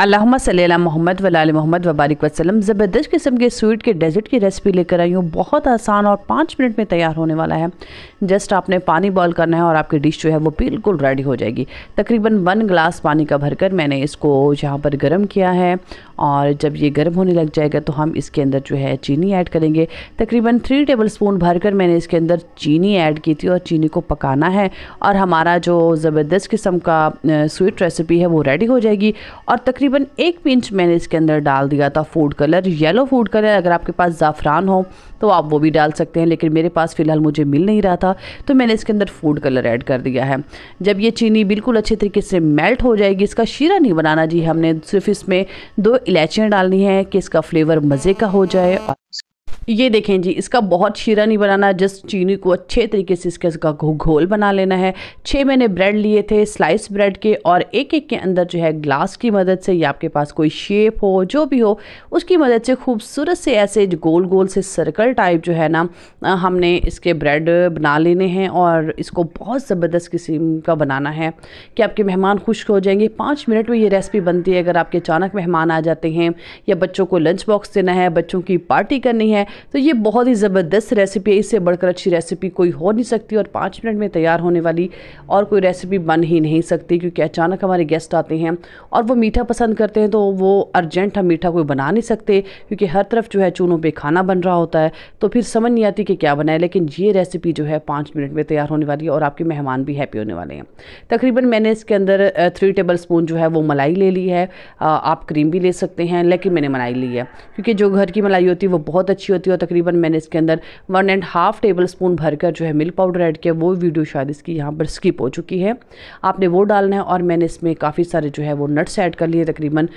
अल्लाह सल्ला मोहम्मद वलाल मोहम्मद वबारक वसलम ज़बरदस्त किस्म के स्वीट के डेजर्ट की रेसिपी लेकर आई हूँ बहुत आसान और पाँच मिनट में तैयार होने वाला है जस्ट आपने पानी बॉयल करना है और आपकी डिश जो है वो बिल्कुल रेडी हो जाएगी तकरीबन वन ग्लास पानी का भरकर मैंने इसको यहाँ पर गर्म किया है और जब ये गर्म होने लग जाएगा तो हम इसके अंदर जो है चीनी ऐड करेंगे तकरीबन थ्री टेबल स्पून भर कर मैंने इसके अंदर चीनी ऐड की थी और चीनी को पकाना है और हमारा जो ज़बरदस्त किस्म का स्वीट रेसिपी है वो रेडी हो जाएगी और तक तकरीबन एक पिंच मैंने इसके अंदर डाल दिया था food colour yellow food colour अगर आपके पास ज़ाफ़रान हो तो आप वो भी डाल सकते हैं लेकिन मेरे पास फ़िलहाल मुझे मिल नहीं रहा था तो मैंने इसके अंदर फूड कलर ऐड कर दिया है जब ये चीनी बिल्कुल अच्छे तरीके से मेल्ट हो जाएगी इसका शीरा नहीं बनाना जी हमने सिर्फ इसमें दो इलायचियाँ डालनी है कि इसका फ्लेवर मज़े का हो जाए और ये देखें जी इसका बहुत शीरा नहीं बनाना जस्ट चीनी को अच्छे तरीके से इसका इसका घोल बना लेना है छः मैंने ब्रेड लिए थे स्लाइस ब्रेड के और एक एक के अंदर जो है ग्लास की मदद से या आपके पास कोई शेप हो जो भी हो उसकी मदद से खूबसूरत से ऐसे गोल गोल से सर्कल टाइप जो है ना हमने इसके ब्रेड बना लेने हैं और इसको बहुत ज़बरदस्त किस्म का बनाना है कि आपके मेहमान खुश हो जाएंगे पाँच मिनट में ये रेसिपी बनती है अगर आपके अचानक मेहमान आ जाते हैं या बच्चों को लंच बॉक्स देना है बच्चों की पार्टी करनी है तो ये बहुत ही ज़बरदस्त रेसिपी है इससे बढ़कर अच्छी रेसिपी कोई हो नहीं सकती और पाँच मिनट में तैयार होने वाली और कोई रेसिपी बन ही नहीं सकती क्योंकि अचानक हमारे गेस्ट आते हैं और वो मीठा पसंद करते हैं तो वो अर्जेंट हम मीठा कोई बना नहीं सकते क्योंकि हर तरफ जो है चूनों पर खाना बन रहा होता है तो फिर समझ नहीं आती कि क्या बनाए लेकिन ये रेसिपी जो है पाँच मिनट में तैयार होने वाली है और आपके मेहमान भी हैप्पी होने वाले हैं तकरीबन मैंने इसके अंदर थ्री टेबल स्पून जो है वो मलाई ले ली है आप क्रीम भी ले सकते हैं लेकिन मैंने मलाई ली है क्योंकि जो घर की मलाई होती है वो बहुत अच्छी होती करती हूँ तकरीबन मैंने इसके अंदर one and half tablespoon भरकर जो है मिल्क पाउडर ऐड किया वो वीडियो शायद इसकी यहाँ पर स्किप हो चुकी है आपने वो डालना है और मैंने इसमें काफ़ी सारे जो है वो नट्स ऐड कर लिए तकरीबन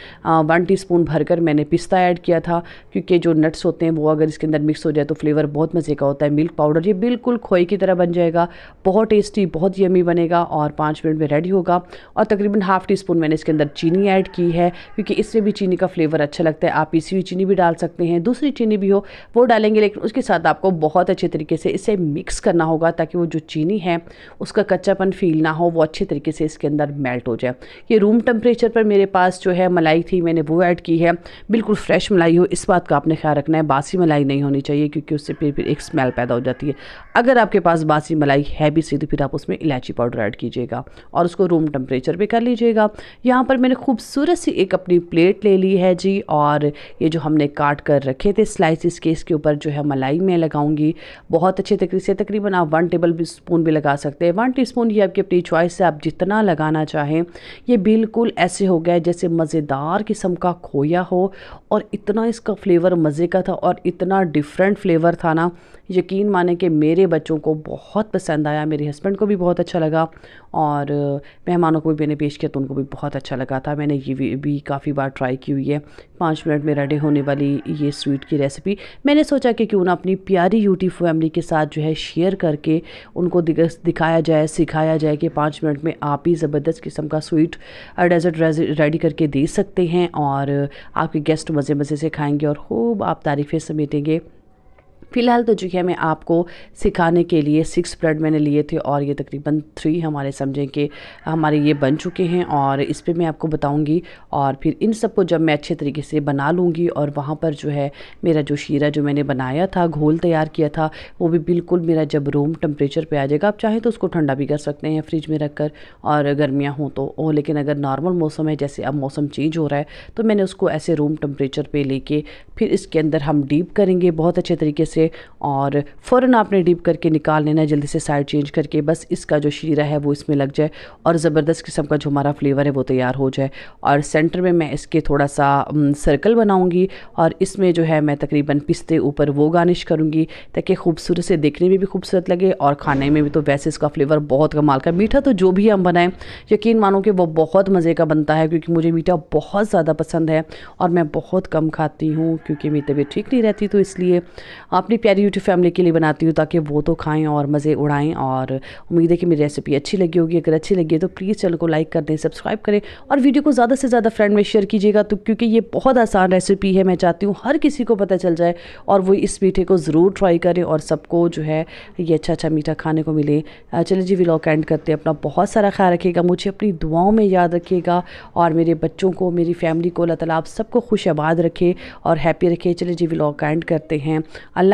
वन टी स्पून भरकर मैंने पिस्ता ऐड किया था क्योंकि जो नट्स होते हैं वो अगर इसके अंदर मिक्स हो जाए तो फ्लेवर बहुत मज़े का होता है मिल्क पाउडर ये बिल्कुल खोई की तरह बन जाएगा बहुत टेस्टी बहुत यमी बनेगा और पाँच मिनट में रेडी होगा और तकरीबन हाफ़ टी स्पून मैंने इसके अंदर चीनी ऐड की है क्योंकि इससे भी चीनी का फ्लेवर अच्छा लगता है आप इसी हुई चीनी भी डाल सकते हैं दूसरी चीनी भी हो वो डालेंगे लेकिन उसके साथ आपको बहुत अच्छे तरीके से इसे मिक्स करना होगा ताकि वो जो चीनी है उसका कच्चापन फील ना हो वो अच्छे तरीके से इसके अंदर मेल्ट हो जाए ये रूम टेम्परेचर पर मेरे पास जो है मलाई थी मैंने वो ऐड की है बिल्कुल फ्रेश मलाई हो इस बात का आपने ख्याल रखना है बासी मलाई नहीं होनी चाहिए क्योंकि उससे फिर फिर एक स्मेल पैदा हो जाती है अगर आपके पास बासी मलाई है भी सी तो फिर आप उसमें इलायची पाउडर ऐड कीजिएगा और उसको रूम टेम्परेचर पर कर लीजिएगा यहाँ पर मैंने खूबसूरत सी एक अपनी प्लेट ले ली है जी और ये जो हमने काट कर रखे थे स्लाइसिस के इसके ऊपर जो है मलाई मैं लगाऊंगी बहुत अच्छे तरीके से तकरीबन आप वन टेबल स्पून भी लगा सकते हैं वन टी स्पून ये आपकी अपनी चॉइस है आप जितना लगाना चाहें ये बिल्कुल ऐसे हो गया जैसे मज़ेदार किस्म का खोया हो और इतना इसका फ्लेवर मज़े का था और इतना डिफरेंट फ्लेवर था ना यकीन माने कि मेरे बच्चों को बहुत पसंद आया मेरे हस्बैंड को भी बहुत अच्छा लगा और मेहमानों को भी मैंने पेश किया तो उनको भी बहुत अच्छा लगा था मैंने ये भी, काफ़ी बार ट्राई की हुई है पाँच मिनट में रेडी होने वाली ये स्वीट की रेसिपी मैंने सोचा कि क्यों ना अपनी प्यारी यूटी फैमिली के साथ जो है शेयर करके उनको दिखाया जाए सिखाया जाए कि पाँच मिनट में आप ही ज़बरदस्त किस्म का स्वीट डेजर्ट रेडी करके दे सकते हैं और आपके गेस्ट मज़े मज़े से खाएँगे और खूब आप तारीफ़ें समेटेंगे फ़िलहाल तो जो है मैं आपको सिखाने के लिए सिक्स ब्रेड मैंने लिए थे और ये तकरीबन थ्री हमारे समझें कि हमारे ये बन चुके हैं और इस पर मैं आपको बताऊँगी और फिर इन सबको जब मैं अच्छे तरीके से बना लूँगी और वहाँ पर जो है मेरा जो शीरा जो मैंने बनाया था घोल तैयार किया था वो भी बिल्कुल मेरा जब रूम टेम्परेचर पर आ जाएगा आप चाहें तो उसको ठंडा भी कर सकते हैं फ्रिज में रख कर और गर्मियाँ हों तो ओ लेकिन अगर नॉर्मल मौसम है जैसे अब मौसम चेंज हो रहा है तो मैंने उसको ऐसे रूम टेम्परेचर पर लेके फिर इसके अंदर हम डीप करेंगे बहुत अच्छे तरीके से करके और फ़ौर आपने डीप करके निकाल लेना है जल्दी से साइड चेंज करके बस इसका जो शीरा है वो इसमें लग जाए और ज़बरदस्त किस्म का जो हमारा फ्लेवर है वो तैयार हो जाए और सेंटर में मैं इसके थोड़ा सा सर्कल बनाऊँगी और इसमें जो है मैं तकरीबन पिस्ते ऊपर वो गार्निश करूँगी ताकि खूबसूरत से देखने में भी खूबसूरत लगे और खाने में भी तो वैसे इसका फ्लेवर बहुत कमाल का मीठा तो जो भी हम बनाएं यकीन मानो कि वो बहुत मज़े का बनता है क्योंकि मुझे मीठा बहुत ज़्यादा पसंद है और मैं बहुत कम खाती हूँ क्योंकि मेरी तबीयत ठीक नहीं रहती तो इसलिए आप अपनी प्यारी यूट्यूब फैमिली के लिए बनाती हूँ ताकि वो तो खाएँ और मज़े उड़ाएँ और उम्मीद है कि मेरी रेसिपी अच्छी लगी होगी अगर अच्छी लगी है तो प्लीज़ चैनल को लाइक कर दें सब्सक्राइब करें और वीडियो को ज़्यादा से ज़्यादा फ्रेंड में शेयर कीजिएगा तो क्योंकि ये बहुत आसान रेसिपी है मैं चाहती हूँ हर किसी को पता चल जाए और वो इस मीठे को ज़रूर ट्राई करें और सबको जो है ये अच्छा अच्छा मीठा खाने को मिले चले जी व्लॉग एंड करते हैं अपना बहुत सारा ख्याल रखिएगा मुझे अपनी दुआओं में याद रखिएगा और मेरे बच्चों को मेरी फैमिली को अल्लाह तला आप सबको खुश आबाद रखे और हैप्पी रखे चले जी व्लॉग एंड करते हैं अल्लाह